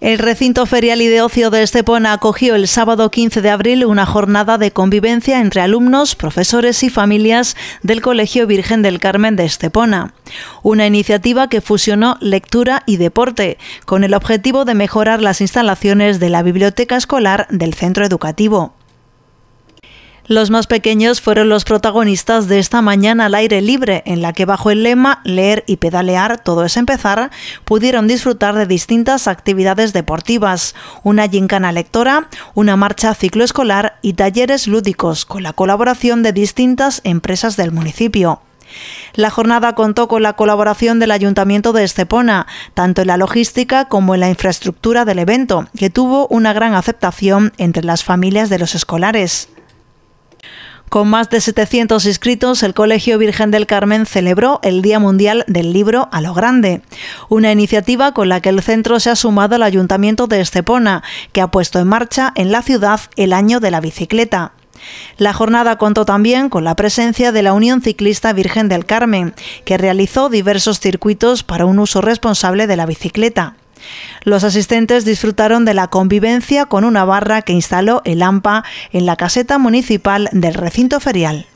El recinto ferial y de ocio de Estepona acogió el sábado 15 de abril una jornada de convivencia entre alumnos, profesores y familias del Colegio Virgen del Carmen de Estepona. Una iniciativa que fusionó lectura y deporte, con el objetivo de mejorar las instalaciones de la biblioteca escolar del centro educativo. Los más pequeños fueron los protagonistas de esta mañana al aire libre, en la que bajo el lema Leer y pedalear, todo es empezar, pudieron disfrutar de distintas actividades deportivas, una gincana lectora, una marcha cicloescolar y talleres lúdicos, con la colaboración de distintas empresas del municipio. La jornada contó con la colaboración del Ayuntamiento de Estepona, tanto en la logística como en la infraestructura del evento, que tuvo una gran aceptación entre las familias de los escolares. Con más de 700 inscritos, el Colegio Virgen del Carmen celebró el Día Mundial del Libro a lo Grande, una iniciativa con la que el centro se ha sumado al Ayuntamiento de Estepona, que ha puesto en marcha en la ciudad el Año de la Bicicleta. La jornada contó también con la presencia de la Unión Ciclista Virgen del Carmen, que realizó diversos circuitos para un uso responsable de la bicicleta. Los asistentes disfrutaron de la convivencia con una barra que instaló el AMPA en la caseta municipal del recinto ferial.